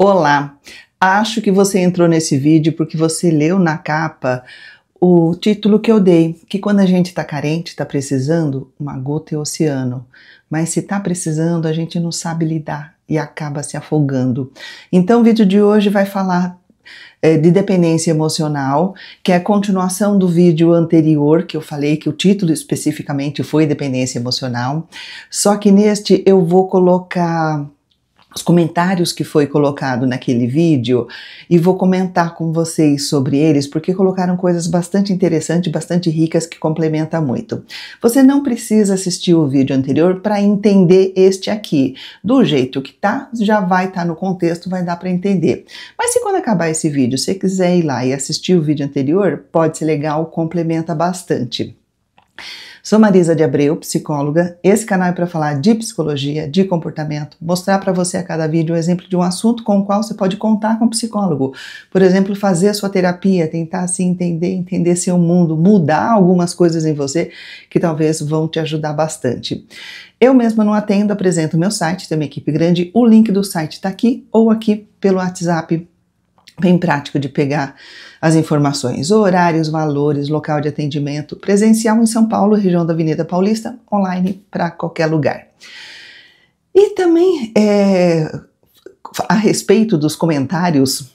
Olá! Acho que você entrou nesse vídeo porque você leu na capa o título que eu dei, que quando a gente está carente, está precisando, uma gota é oceano. Mas se está precisando, a gente não sabe lidar e acaba se afogando. Então o vídeo de hoje vai falar eh, de dependência emocional, que é a continuação do vídeo anterior, que eu falei que o título especificamente foi dependência emocional. Só que neste eu vou colocar os comentários que foi colocado naquele vídeo e vou comentar com vocês sobre eles porque colocaram coisas bastante interessantes, bastante ricas que complementa muito. Você não precisa assistir o vídeo anterior para entender este aqui. Do jeito que tá, já vai estar tá no contexto, vai dar para entender. Mas se quando acabar esse vídeo, você quiser ir lá e assistir o vídeo anterior, pode ser legal, complementa bastante. Sou Marisa de Abreu, psicóloga. Esse canal é para falar de psicologia, de comportamento, mostrar para você a cada vídeo um exemplo de um assunto com o qual você pode contar com o psicólogo. Por exemplo, fazer a sua terapia, tentar se entender, entender seu mundo, mudar algumas coisas em você que talvez vão te ajudar bastante. Eu mesma não atendo, apresento meu site, Tenho uma equipe grande. O link do site está aqui ou aqui pelo WhatsApp bem prático de pegar as informações, horários, valores, local de atendimento, presencial em São Paulo, região da Avenida Paulista, online para qualquer lugar. E também é, a respeito dos comentários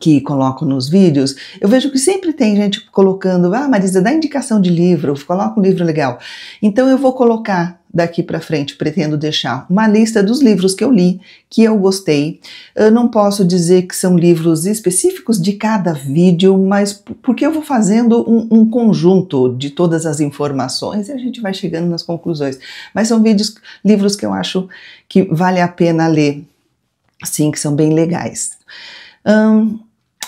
que colocam nos vídeos, eu vejo que sempre tem gente colocando, ah, Marisa, dá indicação de livro, coloca um livro legal. Então eu vou colocar daqui para frente pretendo deixar uma lista dos livros que eu li, que eu gostei. Eu não posso dizer que são livros específicos de cada vídeo, mas porque eu vou fazendo um, um conjunto de todas as informações e a gente vai chegando nas conclusões. Mas são vídeos, livros que eu acho que vale a pena ler, sim, que são bem legais. Hum,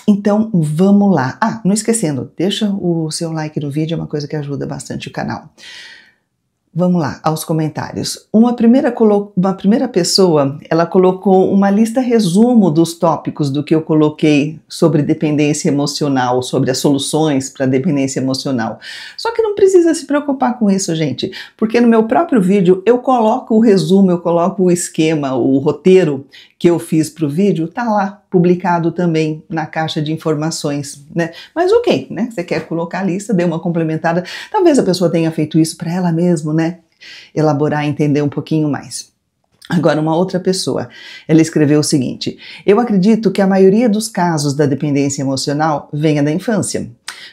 então vamos lá. Ah, não esquecendo, deixa o seu like no vídeo, é uma coisa que ajuda bastante o canal. Vamos lá aos comentários. Uma primeira, uma primeira pessoa, ela colocou uma lista resumo dos tópicos do que eu coloquei sobre dependência emocional, sobre as soluções para dependência emocional. Só que não precisa se preocupar com isso, gente, porque no meu próprio vídeo eu coloco o resumo, eu coloco o esquema, o roteiro que eu fiz para o vídeo está lá publicado também na caixa de informações, né? Mas ok, né? Você quer colocar a lista, dê uma complementada. Talvez a pessoa tenha feito isso para ela mesma, né? Elaborar, entender um pouquinho mais. Agora, uma outra pessoa, ela escreveu o seguinte: Eu acredito que a maioria dos casos da dependência emocional venha da infância.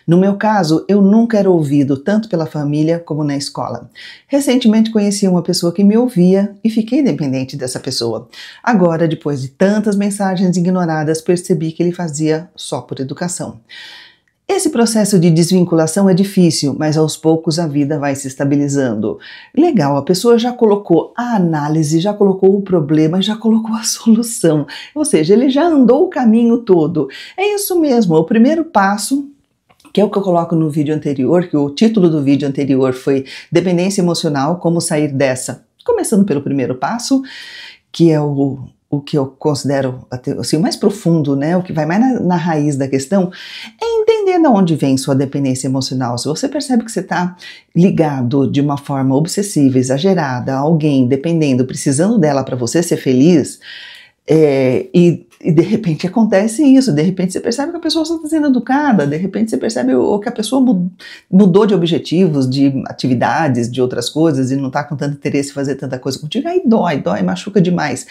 No meu caso, eu nunca era ouvido tanto pela família como na escola. Recentemente conheci uma pessoa que me ouvia e fiquei dependente dessa pessoa. Agora, depois de tantas mensagens ignoradas, percebi que ele fazia só por educação. Esse processo de desvinculação é difícil, mas aos poucos a vida vai se estabilizando. Legal, a pessoa já colocou a análise, já colocou o problema, já colocou a solução. Ou seja, ele já andou o caminho todo. É isso mesmo, é o primeiro passo que é o que eu coloco no vídeo anterior, que o título do vídeo anterior foi Dependência Emocional, Como Sair Dessa. Começando pelo primeiro passo, que é o, o que eu considero assim, o mais profundo, né, o que vai mais na, na raiz da questão, é entender de onde vem sua dependência emocional. Se você percebe que você está ligado de uma forma obsessiva, exagerada, a alguém dependendo, precisando dela para você ser feliz, é, e e de repente acontece isso, de repente você percebe que a pessoa está sendo educada, de repente você percebe que a pessoa mudou de objetivos, de atividades, de outras coisas e não está com tanto interesse em fazer tanta coisa contigo, aí dói, dói, machuca demais.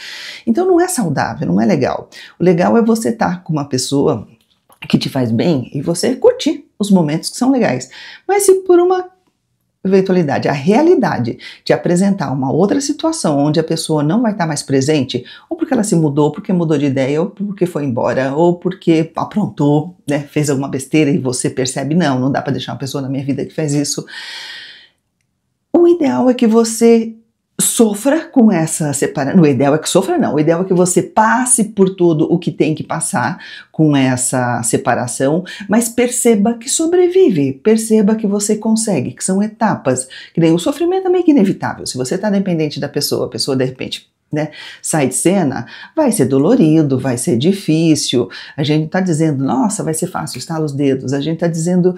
Então não é saudável, não é legal. O legal é você estar tá com uma pessoa que te faz bem e você curtir os momentos que são legais. Mas se por uma eventualidade, a realidade de apresentar uma outra situação onde a pessoa não vai estar mais presente, ou porque ela se mudou, porque mudou de ideia, ou porque foi embora, ou porque aprontou, né, fez alguma besteira e você percebe, não, não dá para deixar uma pessoa na minha vida que fez isso. O ideal é que você sofra com essa separação. O ideal é que sofra, não. O ideal é que você passe por tudo o que tem que passar com essa separação, mas perceba que sobrevive, perceba que você consegue, que são etapas. Que nem o sofrimento é meio que inevitável. Se você está dependente da pessoa, a pessoa de repente né, sai de cena, vai ser dolorido, vai ser difícil. A gente está dizendo, nossa, vai ser fácil, estalar os dedos. A gente está dizendo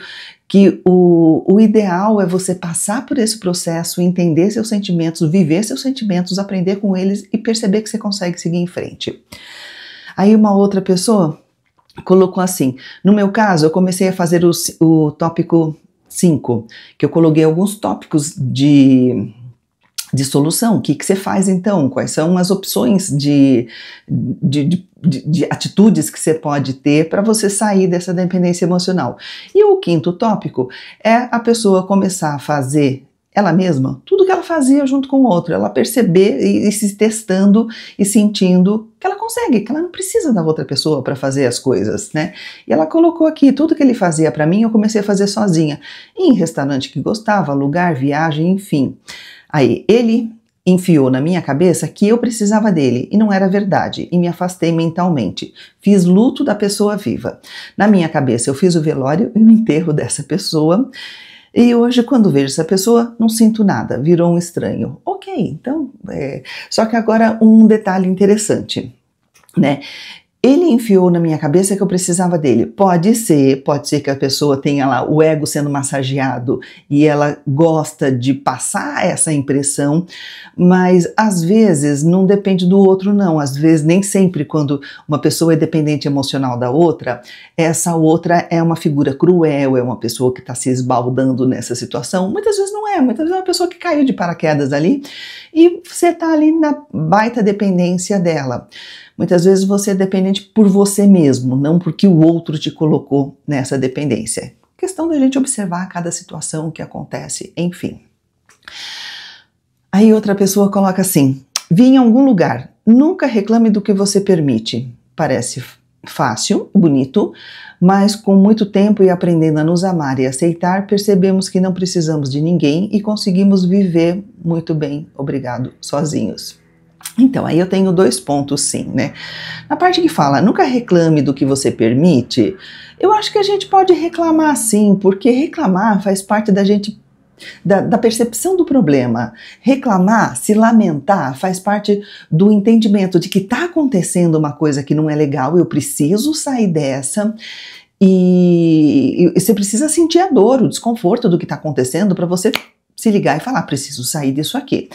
que o, o ideal é você passar por esse processo, entender seus sentimentos, viver seus sentimentos, aprender com eles e perceber que você consegue seguir em frente. Aí uma outra pessoa colocou assim: no meu caso, eu comecei a fazer o, o tópico 5, que eu coloquei alguns tópicos de de solução. O que, que você faz então? Quais são as opções de, de, de, de atitudes que você pode ter para você sair dessa dependência emocional? E o quinto tópico é a pessoa começar a fazer ela mesma tudo que ela fazia junto com o outro, ela perceber e, e se testando e sentindo que ela consegue, que ela não precisa da outra pessoa para fazer as coisas, né? E ela colocou aqui tudo que ele fazia para mim, eu comecei a fazer sozinha, em restaurante que gostava, lugar, viagem, enfim. Aí ele enfiou na minha cabeça que eu precisava dele e não era verdade e me afastei mentalmente. Fiz luto da pessoa viva. Na minha cabeça eu fiz o velório e o enterro dessa pessoa. E hoje, quando vejo essa pessoa, não sinto nada, virou um estranho. Ok, então. É... Só que agora um detalhe interessante, né? Ele enfiou na minha cabeça que eu precisava dele. Pode ser, pode ser que a pessoa tenha lá o ego sendo massageado e ela gosta de passar essa impressão, mas às vezes não depende do outro, não. Às vezes, nem sempre, quando uma pessoa é dependente emocional da outra, essa outra é uma figura cruel, é uma pessoa que está se esbaldando nessa situação. Muitas vezes não é, muitas vezes é uma pessoa que caiu de paraquedas ali e você está ali na baita dependência dela. Muitas vezes você é dependente por você mesmo, não porque o outro te colocou nessa dependência. Questão da gente observar cada situação que acontece, enfim. Aí outra pessoa coloca assim: vim em algum lugar, nunca reclame do que você permite. Parece fácil, bonito, mas com muito tempo e aprendendo a nos amar e aceitar, percebemos que não precisamos de ninguém e conseguimos viver muito bem, obrigado, sozinhos. Então, aí eu tenho dois pontos, sim, né? Na parte que fala, nunca reclame do que você permite, eu acho que a gente pode reclamar sim, porque reclamar faz parte da gente da, da, percepção do problema. Reclamar, se lamentar, faz parte do entendimento de que está acontecendo uma coisa que não é legal, eu preciso sair dessa. E, e você precisa sentir a dor, o desconforto do que está acontecendo para você se ligar e falar: preciso sair disso aqui.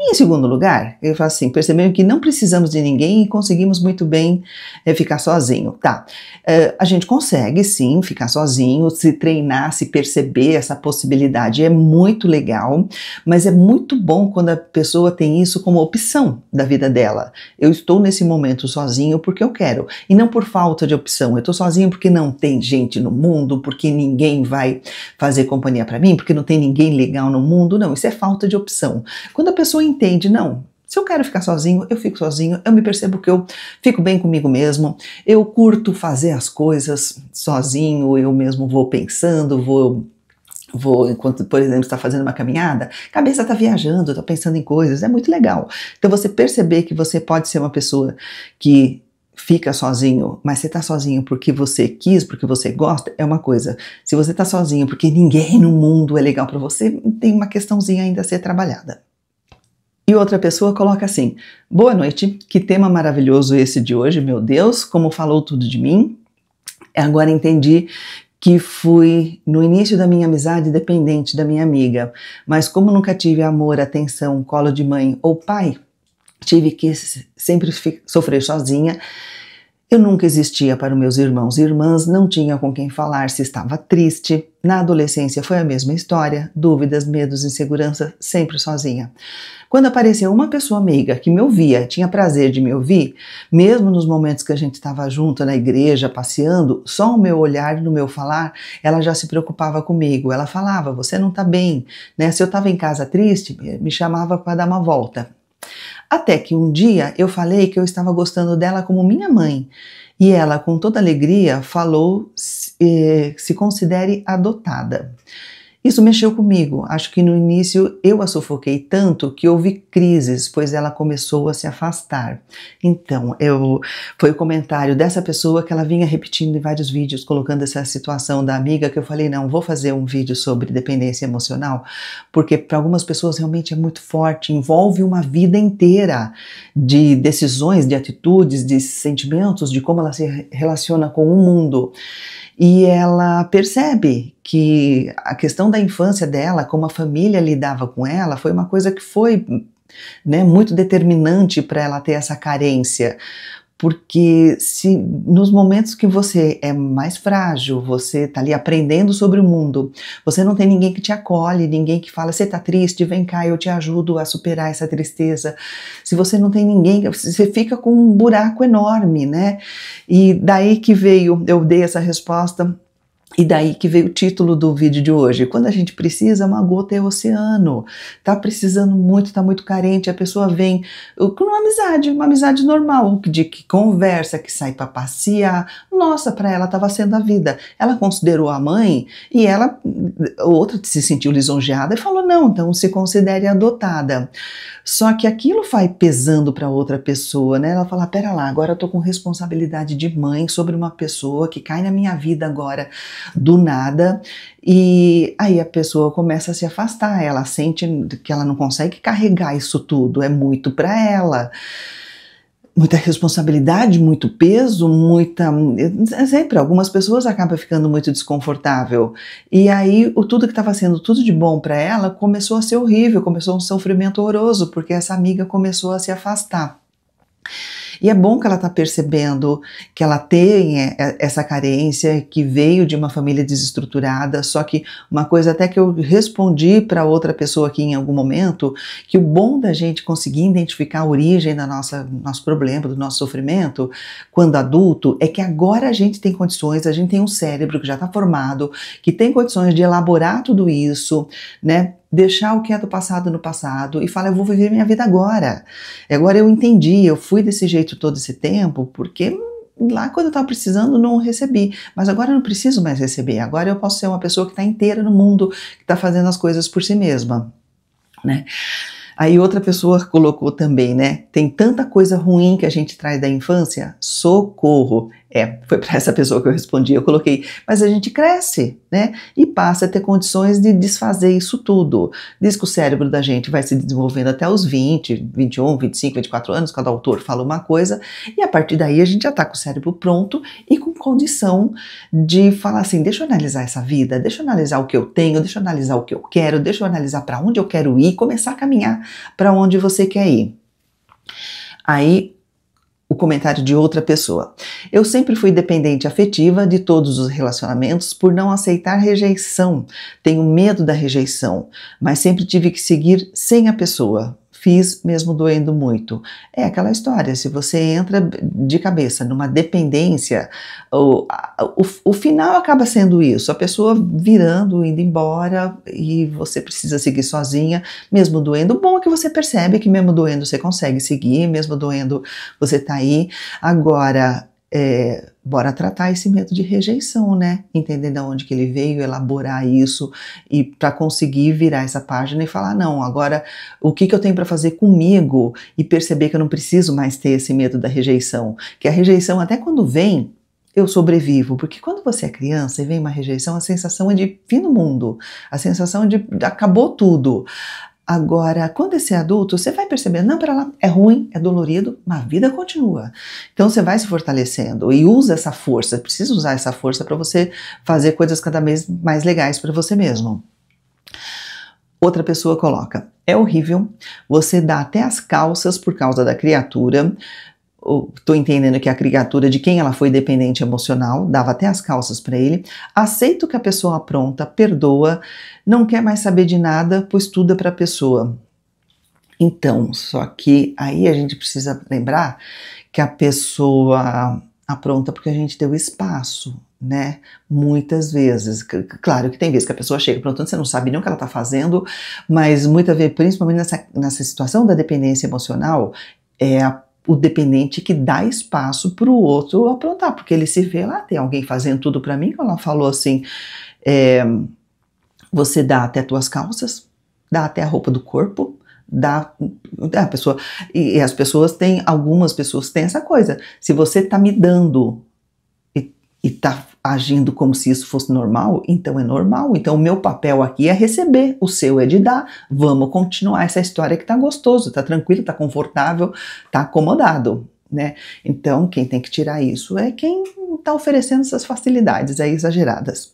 E, em segundo lugar, ele fala assim: percebemos que não precisamos de ninguém e conseguimos muito bem é, ficar sozinho. Tá. É, a gente consegue sim ficar sozinho, se treinar, se perceber essa possibilidade. É muito legal, mas é muito bom quando a pessoa tem isso como opção da vida dela. Eu estou nesse momento sozinho porque eu quero e não por falta de opção. Eu estou sozinho porque não tem gente no mundo, porque ninguém vai fazer companhia para mim, porque não tem ninguém legal no mundo. Não, isso é falta de opção. Quando a pessoa entende, não, se eu quero ficar sozinho, eu fico sozinho, eu me percebo que eu fico bem comigo mesmo, eu curto fazer as coisas sozinho, eu mesmo vou pensando, vou vou, enquanto, por exemplo, está fazendo uma caminhada, cabeça está viajando, está pensando em coisas, é muito legal. Então você perceber que você pode ser uma pessoa que fica sozinho, mas você está sozinho porque você quis, porque você gosta, é uma coisa. Se você está sozinho porque ninguém no mundo é legal para você, tem uma questãozinha ainda a ser trabalhada. E outra pessoa coloca assim: Boa noite, que tema maravilhoso esse de hoje, meu Deus, como falou tudo de mim. Agora entendi que fui no início da minha amizade dependente da minha amiga, mas como nunca tive amor, atenção, colo de mãe ou pai, tive que sempre sofrer sozinha eu nunca existia para meus irmãos e irmãs, não tinha com quem falar se estava triste. Na adolescência foi a mesma história, dúvidas, medos, insegurança, sempre sozinha. Quando apareceu uma pessoa amiga que me ouvia, tinha prazer de me ouvir, mesmo nos momentos que a gente estava junto na igreja, passeando, só o meu olhar no meu falar, ela já se preocupava comigo. Ela falava: "Você não está bem", né? Se eu estava em casa triste, me chamava para dar uma volta. Até que um dia eu falei que eu estava gostando dela como minha mãe, e ela, com toda alegria, falou: se, eh, se considere adotada. Isso mexeu comigo. Acho que no início eu a sufoquei tanto que houve crises, pois ela começou a se afastar. Então, eu foi o comentário dessa pessoa que ela vinha repetindo em vários vídeos, colocando essa situação da amiga que eu falei: "Não, vou fazer um vídeo sobre dependência emocional, porque para algumas pessoas realmente é muito forte, envolve uma vida inteira de decisões, de atitudes, de sentimentos, de como ela se relaciona com o mundo". E ela percebe que a questão da infância dela, como a família lidava com ela, foi uma coisa que foi né, muito determinante para ela ter essa carência. Porque se nos momentos que você é mais frágil, você está ali aprendendo sobre o mundo, você não tem ninguém que te acolhe, ninguém que fala, você está triste, vem cá, eu te ajudo a superar essa tristeza. Se você não tem ninguém, você fica com um buraco enorme, né? E daí que veio, eu dei essa resposta e daí que veio o título do vídeo de hoje. Quando a gente precisa, uma gota é oceano. Tá precisando muito, tá muito carente. A pessoa vem com uma amizade, uma amizade normal, de que conversa, que sai para passear. Nossa, para ela tava sendo a vida. Ela considerou a mãe e ela, outra se sentiu lisonjeada e falou: não, então se considere adotada. Só que aquilo vai pesando para outra pessoa, né? Ela fala: pera lá, agora eu tô com responsabilidade de mãe sobre uma pessoa que cai na minha vida agora do nada, e aí a pessoa começa a se afastar, ela sente que ela não consegue carregar isso tudo, é muito para ela muita responsabilidade, muito peso, muita. Sempre, algumas pessoas acabam ficando muito desconfortável. E aí, o tudo que estava sendo tudo de bom para ela começou a ser horrível, começou um sofrimento horroroso, porque essa amiga começou a se afastar. E é bom que ela está percebendo que ela tem é, é, essa carência, que veio de uma família desestruturada. Só que uma coisa até que eu respondi para outra pessoa aqui em algum momento, que o bom da gente conseguir identificar a origem da nossa nosso problema, do nosso sofrimento, quando adulto, é que agora a gente tem condições, a gente tem um cérebro que já está formado, que tem condições de elaborar tudo isso, né? deixar o que é do passado no passado e falar, eu vou viver minha vida agora. Agora eu entendi, eu fui desse jeito todo esse tempo porque lá quando eu estava precisando não recebi, mas agora eu não preciso mais receber. Agora eu posso ser uma pessoa que está inteira no mundo, que está fazendo as coisas por si mesma, né? Aí outra pessoa colocou também, né? Tem tanta coisa ruim que a gente traz da infância. Socorro! É, foi para essa pessoa que eu respondi, eu coloquei, mas a gente cresce, né? E passa a ter condições de desfazer isso tudo. Diz que o cérebro da gente vai se desenvolvendo até os 20, 21, 25, 24 anos, cada autor fala uma coisa, e a partir daí a gente já está com o cérebro pronto e com condição de falar assim: deixa eu analisar essa vida, deixa eu analisar o que eu tenho, deixa eu analisar o que eu quero, deixa eu analisar para onde eu quero ir, começar a caminhar para onde você quer ir. Aí o comentário de outra pessoa. Eu sempre fui dependente afetiva de todos os relacionamentos por não aceitar rejeição. Tenho medo da rejeição, mas sempre tive que seguir sem a pessoa fiz mesmo doendo muito. É aquela história, se você entra de cabeça numa dependência, o, o, o final acaba sendo isso, a pessoa virando, indo embora e você precisa seguir sozinha, mesmo doendo. O bom é que você percebe que mesmo doendo você consegue seguir, mesmo doendo você tá aí. Agora, é, bora tratar esse medo de rejeição, né? Entender de onde que ele veio, elaborar isso e para conseguir virar essa página e falar não, agora o que que eu tenho para fazer comigo e perceber que eu não preciso mais ter esse medo da rejeição, que a rejeição até quando vem eu sobrevivo, porque quando você é criança e vem uma rejeição, a sensação é de fim do mundo, a sensação é de acabou tudo. Agora, quando esse é adulto, você vai perceber, não, para lá, é ruim, é dolorido, mas a vida continua. Então você vai se fortalecendo e usa essa força, precisa usar essa força para você fazer coisas cada vez mais legais para você mesmo. Outra pessoa coloca: é horrível, você dá até as calças por causa da criatura, estou entendendo que a criatura de quem ela foi dependente emocional, dava até as calças para ele, aceito que a pessoa apronta, perdoa, não quer mais saber de nada, pois tudo é para a pessoa. Então, só que aí a gente precisa lembrar que a pessoa apronta porque a gente deu espaço, né? Muitas vezes. Claro que tem vezes que a pessoa chega aprontando, você não sabe nem o que ela está fazendo, mas muita vez, principalmente nessa, nessa situação da dependência emocional, é a o dependente que dá espaço para o outro aprontar, porque ele se vê lá, tem alguém fazendo tudo para mim, ela falou assim, é, você dá até tuas calças, dá até a roupa do corpo, dá a pessoa, e, e as pessoas têm, algumas pessoas têm essa coisa, se você tá me dando e, e tá agindo como se isso fosse normal, então é normal. Então o meu papel aqui é receber, o seu é de dar. Vamos continuar essa história que tá gostoso, tá tranquilo, tá confortável, tá acomodado. Né? Então, quem tem que tirar isso é quem está oferecendo essas facilidades aí exageradas.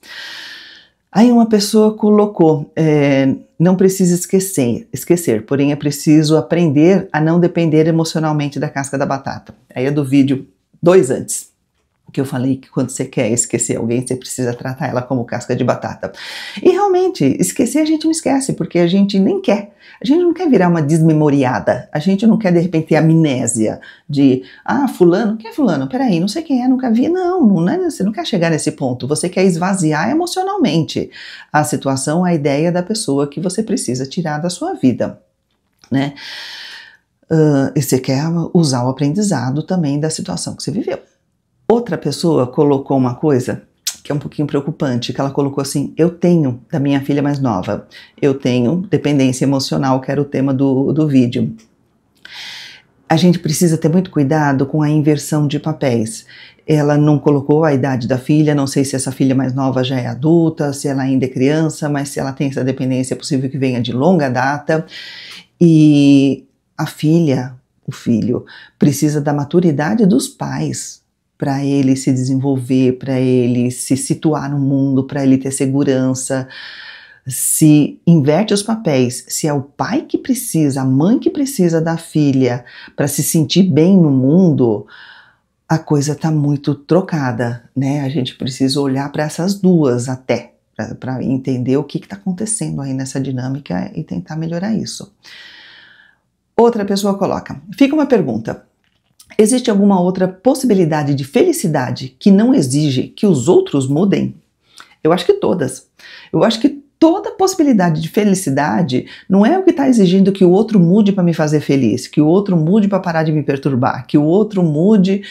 Aí uma pessoa colocou: é, não precisa esquecer, esquecer, porém é preciso aprender a não depender emocionalmente da casca da batata. Aí é do vídeo dois antes que eu falei que quando você quer esquecer alguém, você precisa tratar ela como casca de batata. E realmente, esquecer a gente não esquece, porque a gente nem quer. A gente não quer virar uma desmemoriada. A gente não quer, de repente, ter amnésia de, ah, fulano, quem é fulano? Peraí, não sei quem é, nunca vi. Não, não é, você não quer chegar nesse ponto. Você quer esvaziar emocionalmente a situação, a ideia da pessoa que você precisa tirar da sua vida, né? Uh, e você quer usar o aprendizado também da situação que você viveu outra pessoa colocou uma coisa que é um pouquinho preocupante, que ela colocou assim: eu tenho da minha filha mais nova, eu tenho dependência emocional, que era o tema do, do vídeo. A gente precisa ter muito cuidado com a inversão de papéis. Ela não colocou a idade da filha, não sei se essa filha mais nova já é adulta, se ela ainda é criança, mas se ela tem essa dependência, é possível que venha de longa data. E a filha, o filho, precisa da maturidade dos pais para ele se desenvolver, para ele se situar no mundo, para ele ter segurança. Se inverte os papéis, se é o pai que precisa, a mãe que precisa da filha para se sentir bem no mundo, a coisa está muito trocada, né? A gente precisa olhar para essas duas até, para entender o que está acontecendo aí nessa dinâmica e tentar melhorar isso. Outra pessoa coloca: fica uma pergunta. Existe alguma outra possibilidade de felicidade que não exige que os outros mudem? Eu acho que todas. Eu acho que toda possibilidade de felicidade não é o que está exigindo que o outro mude para me fazer feliz, que o outro mude para parar de me perturbar, que o outro mude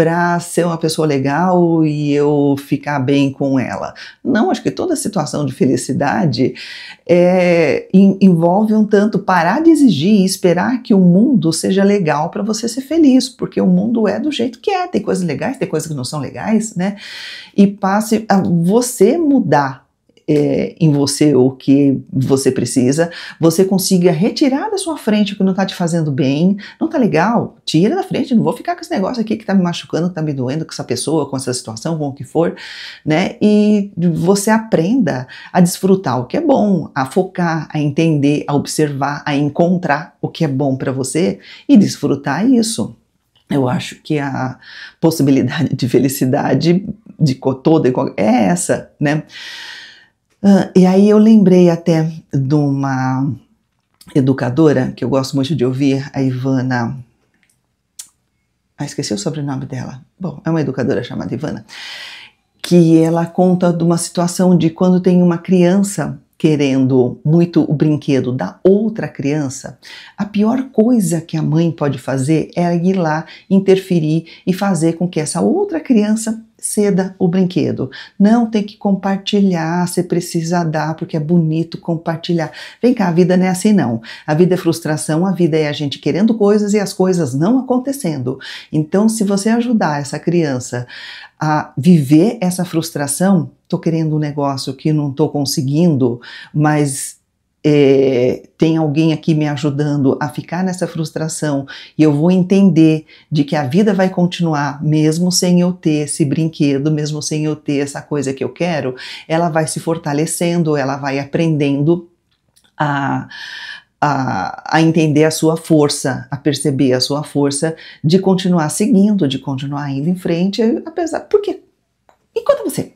para ser uma pessoa legal e eu ficar bem com ela. Não, acho que toda situação de felicidade é, envolve um tanto parar de exigir e esperar que o mundo seja legal para você ser feliz, porque o mundo é do jeito que é, tem coisas legais, tem coisas que não são legais, né? E passe a você mudar é, em você o que você precisa, você consiga retirar da sua frente o que não está te fazendo bem, não está legal, tira da frente, não vou ficar com esse negócio aqui que está me machucando, que está me doendo, com essa pessoa, com essa situação, com o que for, né? E você aprenda a desfrutar o que é bom, a focar, a entender, a observar, a encontrar o que é bom para você e desfrutar isso. Eu acho que a possibilidade de felicidade de toda é essa, né? Uh, e aí eu lembrei até de uma educadora que eu gosto muito de ouvir, a Ivana. Ah, esqueci o sobrenome dela. Bom, é uma educadora chamada Ivana, que ela conta de uma situação de quando tem uma criança querendo muito o brinquedo da outra criança, a pior coisa que a mãe pode fazer é ir lá interferir e fazer com que essa outra criança ceda o brinquedo. Não tem que compartilhar, você precisa dar, porque é bonito compartilhar. Vem cá, a vida não é assim, não. A vida é frustração, a vida é a gente querendo coisas e as coisas não acontecendo. Então, se você ajudar essa criança a viver essa frustração, tô querendo um negócio que não tô conseguindo, mas é, tem alguém aqui me ajudando a ficar nessa frustração e eu vou entender de que a vida vai continuar mesmo sem eu ter esse brinquedo, mesmo sem eu ter essa coisa que eu quero, ela vai se fortalecendo, ela vai aprendendo a, a, a, entender a sua força, a perceber a sua força de continuar seguindo, de continuar indo em frente, apesar. Porque enquanto você,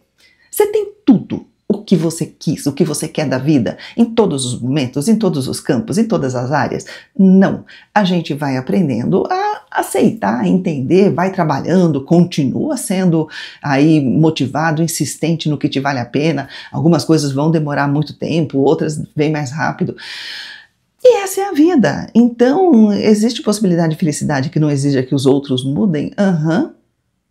você tem tudo o que você quis, o que você quer da vida, em todos os momentos, em todos os campos, em todas as áreas. Não. A gente vai aprendendo a aceitar, entender, vai trabalhando, continua sendo aí motivado, insistente no que te vale a pena. Algumas coisas vão demorar muito tempo, outras vem mais rápido. E essa é a vida. Então, existe possibilidade de felicidade que não exija que os outros mudem? Aham. Uhum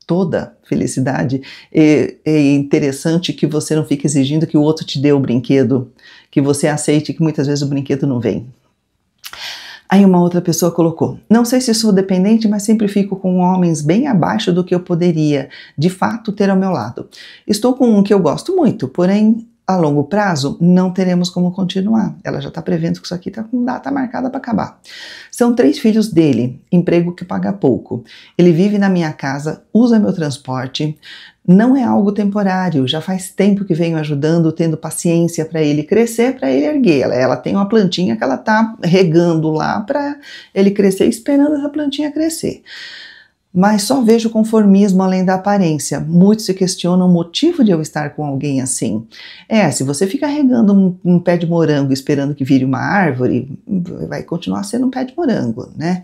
toda felicidade. É, é, interessante que você não fique exigindo que o outro te dê o brinquedo, que você aceite que muitas vezes o brinquedo não vem. Aí uma outra pessoa colocou: Não sei se sou dependente, mas sempre fico com homens bem abaixo do que eu poderia, de fato, ter ao meu lado. Estou com um que eu gosto muito, porém a longo prazo, não teremos como continuar. Ela já está prevendo que isso aqui está com data marcada para acabar. São três filhos dele, emprego que paga pouco. Ele vive na minha casa, usa meu transporte. Não é algo temporário, já faz tempo que venho ajudando, tendo paciência para ele crescer, para ele erguer. Ela, ela tem uma plantinha que ela está regando lá para ele crescer, esperando essa plantinha crescer mas só vejo conformismo além da aparência. Muitos se questionam o motivo de eu estar com alguém assim. É, se você fica regando um, um, pé de morango esperando que vire uma árvore, vai continuar sendo um pé de morango, né?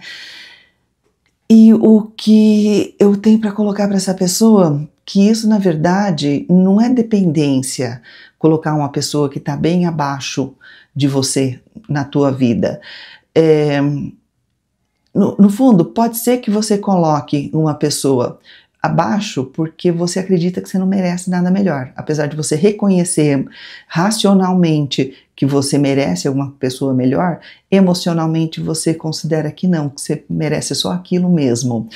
E o que eu tenho para colocar para essa pessoa que isso na verdade não é dependência, colocar uma pessoa que está bem abaixo de você na tua vida. É, no, no fundo, pode ser que você coloque uma pessoa abaixo porque você acredita que você não merece nada melhor. Apesar de você reconhecer racionalmente que você merece alguma pessoa melhor, emocionalmente você considera que não, que você merece só aquilo mesmo.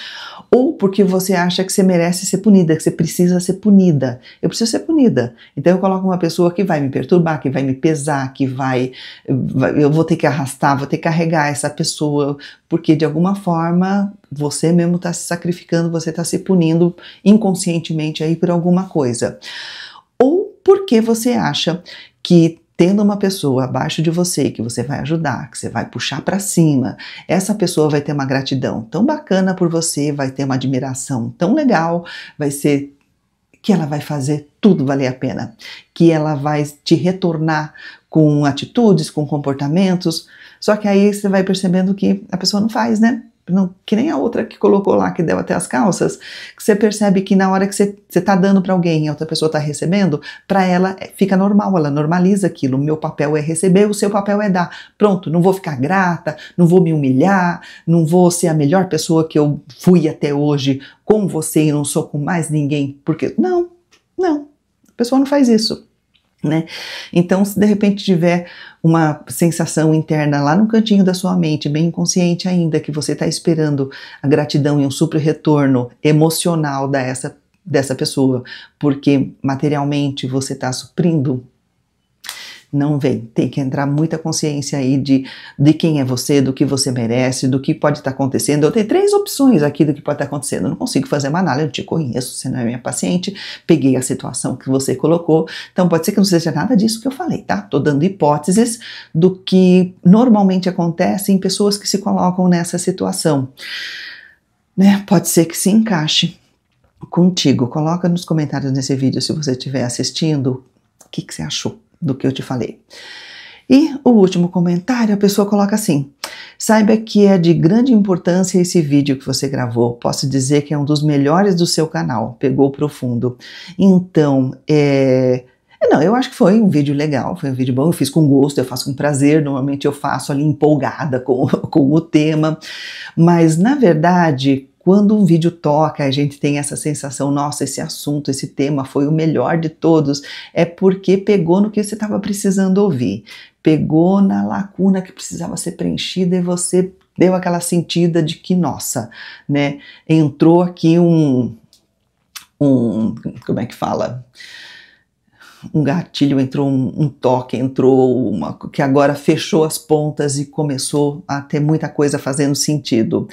Ou porque você acha que você merece ser punida, que você precisa ser punida. Eu preciso ser punida. Então eu coloco uma pessoa que vai me perturbar, que vai me pesar, que vai, vai eu vou ter que arrastar, vou ter que carregar essa pessoa, porque de alguma forma você mesmo está se sacrificando, você está se punindo inconscientemente aí por alguma coisa. Ou porque você acha que tendo uma pessoa abaixo de você que você vai ajudar, que você vai puxar para cima, essa pessoa vai ter uma gratidão tão bacana por você, vai ter uma admiração tão legal, vai ser que ela vai fazer tudo valer a pena, que ela vai te retornar com atitudes, com comportamentos. Só que aí você vai percebendo que a pessoa não faz, né? não, que nem a outra que colocou lá, que deu até as calças, que você percebe que na hora que você, você tá dando para alguém e a outra pessoa tá recebendo, para ela é, fica normal, ela normaliza aquilo. O meu papel é receber, o seu papel é dar. Pronto, não vou ficar grata, não vou me humilhar, não vou ser a melhor pessoa que eu fui até hoje com você e não sou com mais ninguém, porque. Não, não. A pessoa não faz isso. Né? Então, se de repente tiver uma sensação interna lá no cantinho da sua mente, bem inconsciente ainda, que você está esperando a gratidão e um super retorno emocional dessa, dessa pessoa, porque materialmente você está suprindo não vem. Tem que entrar muita consciência aí de, de quem é você, do que você merece, do que pode estar tá acontecendo. Eu tenho três opções aqui do que pode estar tá acontecendo. Eu não consigo fazer uma análise, eu te conheço, você não é minha paciente, peguei a situação que você colocou. Então pode ser que não seja nada disso que eu falei, tá? Tô dando hipóteses do que normalmente acontece em pessoas que se colocam nessa situação. Né? Pode ser que se encaixe contigo. Coloca nos comentários nesse vídeo se você estiver assistindo o que, que você achou do que eu te falei. E o último comentário, a pessoa coloca assim: Saiba que é de grande importância esse vídeo que você gravou. Posso dizer que é um dos melhores do seu canal. Pegou profundo. Então, é. é não, eu acho que foi um vídeo legal, foi um vídeo bom, eu fiz com gosto, eu faço com prazer, normalmente eu faço ali empolgada com, com o tema, mas na verdade quando um vídeo toca, a gente tem essa sensação, nossa, esse assunto, esse tema foi o melhor de todos, é porque pegou no que você estava precisando ouvir, pegou na lacuna que precisava ser preenchida e você deu aquela sentida de que, nossa, né, entrou aqui um um, como é que fala? um gatilho, entrou um, um, toque, entrou uma que agora fechou as pontas e começou a ter muita coisa fazendo sentido.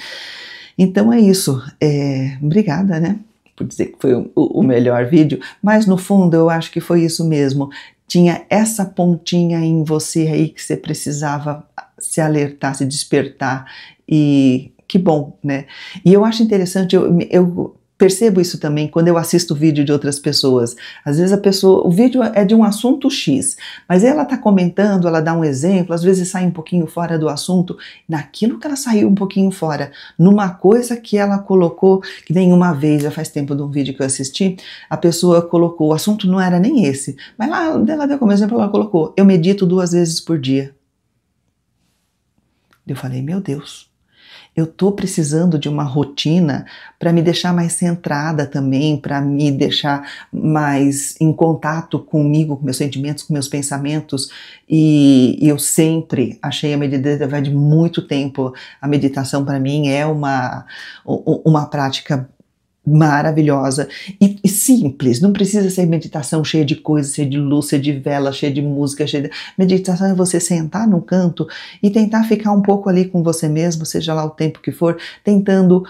Então é isso. É, obrigada, né? Por dizer que foi o, o melhor vídeo, mas no fundo eu acho que foi isso mesmo. Tinha essa pontinha em você aí que você precisava se alertar, se despertar e que bom, né? E eu acho interessante, eu, eu percebo isso também quando eu assisto vídeo de outras pessoas. Às vezes a pessoa, o vídeo é de um assunto X, mas ela está comentando, ela dá um exemplo, às vezes sai um pouquinho fora do assunto, naquilo que ela saiu um pouquinho fora, numa coisa que ela colocou, que nem uma vez, já faz tempo de um vídeo que eu assisti, a pessoa colocou, o assunto não era nem esse, mas lá ela deu como exemplo, ela colocou, eu medito duas vezes por dia. Eu falei, meu Deus, eu estou precisando de uma rotina para me deixar mais centrada também, para me deixar mais em contato comigo, com meus sentimentos, com meus pensamentos. E, e eu sempre achei a meditação de muito tempo. A meditação para mim é uma uma prática maravilhosa e, e, simples. Não precisa ser meditação cheia de coisas, cheia de luz, cheia de vela, cheia de música, cheia de... Meditação é você sentar num canto e tentar ficar um pouco ali com você mesmo, seja lá o tempo que for, tentando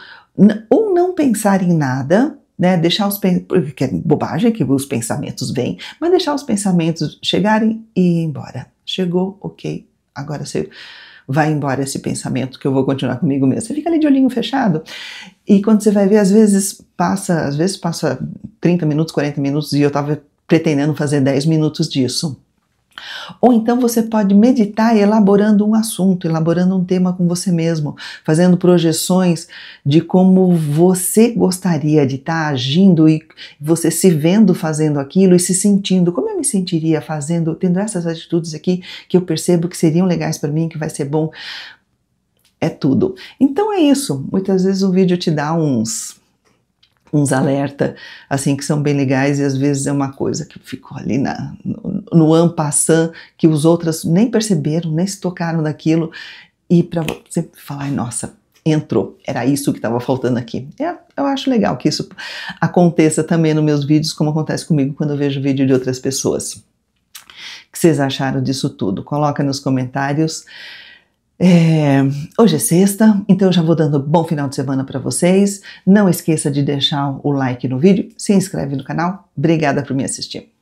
ou não pensar em nada, né, deixar os que é bobagem que os pensamentos vêm, mas deixar os pensamentos chegarem e ir embora. Chegou, ok. Agora você vai embora esse pensamento que eu vou continuar comigo mesmo. Você fica ali de olhinho fechado e quando você vai ver, às vezes passa, às vezes passa 30 minutos, 40 minutos e eu estava pretendendo fazer 10 minutos disso. Ou então você pode meditar elaborando um assunto, elaborando um tema com você mesmo, fazendo projeções de como você gostaria de estar tá agindo e você se vendo fazendo aquilo e se sentindo. Como eu me sentiria fazendo, tendo essas atitudes aqui que eu percebo que seriam legais para mim, que vai ser bom é tudo. Então é isso. Muitas vezes o vídeo te dá uns uns alerta assim que são bem legais e às vezes é uma coisa que ficou ali na, no, ano ampassam que os outros nem perceberam, nem se tocaram daquilo e para você falar, nossa, entrou, era isso que estava faltando aqui. É, eu acho legal que isso aconteça também nos meus vídeos, como acontece comigo quando eu vejo vídeo de outras pessoas. O que vocês acharam disso tudo? Coloca nos comentários. É, hoje é sexta, então eu já vou dando bom final de semana para vocês. Não esqueça de deixar o like no vídeo, se inscreve no canal. Obrigada por me assistir.